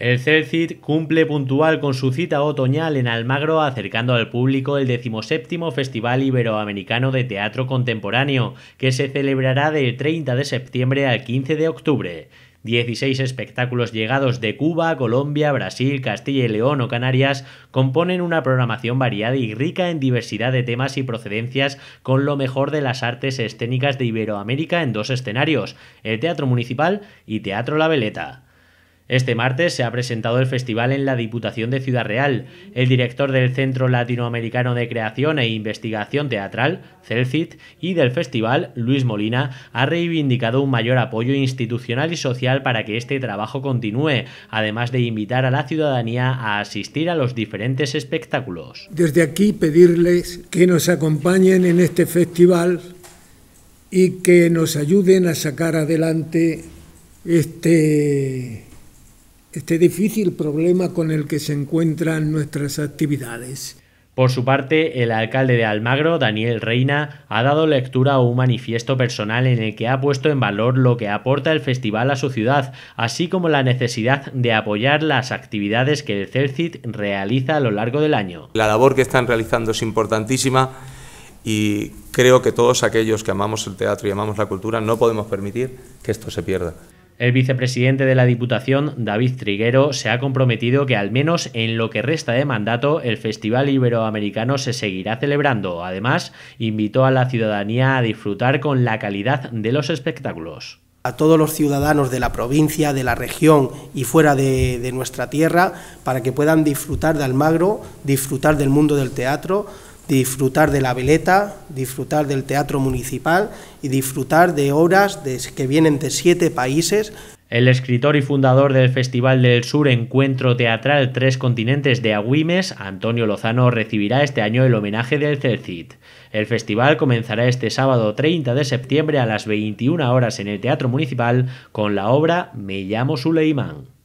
El CELCIT cumple puntual con su cita otoñal en Almagro, acercando al público el 17 Festival Iberoamericano de Teatro Contemporáneo, que se celebrará del 30 de septiembre al 15 de octubre. 16 espectáculos llegados de Cuba, Colombia, Brasil, Castilla y León o Canarias componen una programación variada y rica en diversidad de temas y procedencias con lo mejor de las artes escénicas de Iberoamérica en dos escenarios, el Teatro Municipal y Teatro La Veleta. Este martes se ha presentado el festival en la Diputación de Ciudad Real. El director del Centro Latinoamericano de Creación e Investigación Teatral, CELCIT, y del festival, Luis Molina, ha reivindicado un mayor apoyo institucional y social para que este trabajo continúe, además de invitar a la ciudadanía a asistir a los diferentes espectáculos. Desde aquí pedirles que nos acompañen en este festival y que nos ayuden a sacar adelante este este difícil problema con el que se encuentran nuestras actividades. Por su parte, el alcalde de Almagro, Daniel Reina, ha dado lectura a un manifiesto personal en el que ha puesto en valor lo que aporta el festival a su ciudad, así como la necesidad de apoyar las actividades que el CELCIT realiza a lo largo del año. La labor que están realizando es importantísima y creo que todos aquellos que amamos el teatro y amamos la cultura no podemos permitir que esto se pierda. El vicepresidente de la Diputación, David Triguero, se ha comprometido que al menos en lo que resta de mandato el Festival Iberoamericano se seguirá celebrando. Además, invitó a la ciudadanía a disfrutar con la calidad de los espectáculos. A todos los ciudadanos de la provincia, de la región y fuera de, nuestra tierra, para que puedan disfrutar de Almagro, disfrutar del mundo del teatro, disfrutar de la veleta, disfrutar del teatro municipal y disfrutar de obras que vienen de siete países. El escritor y fundador del Festival del Sur Encuentro Teatral Tres Continentes de Agüimes, Antonio Lozano, recibirá este año el homenaje del CELCIT. El festival comenzará este sábado 30 de septiembre a las 21 horas en el Teatro Municipal con la obra Me llamo Suleimán.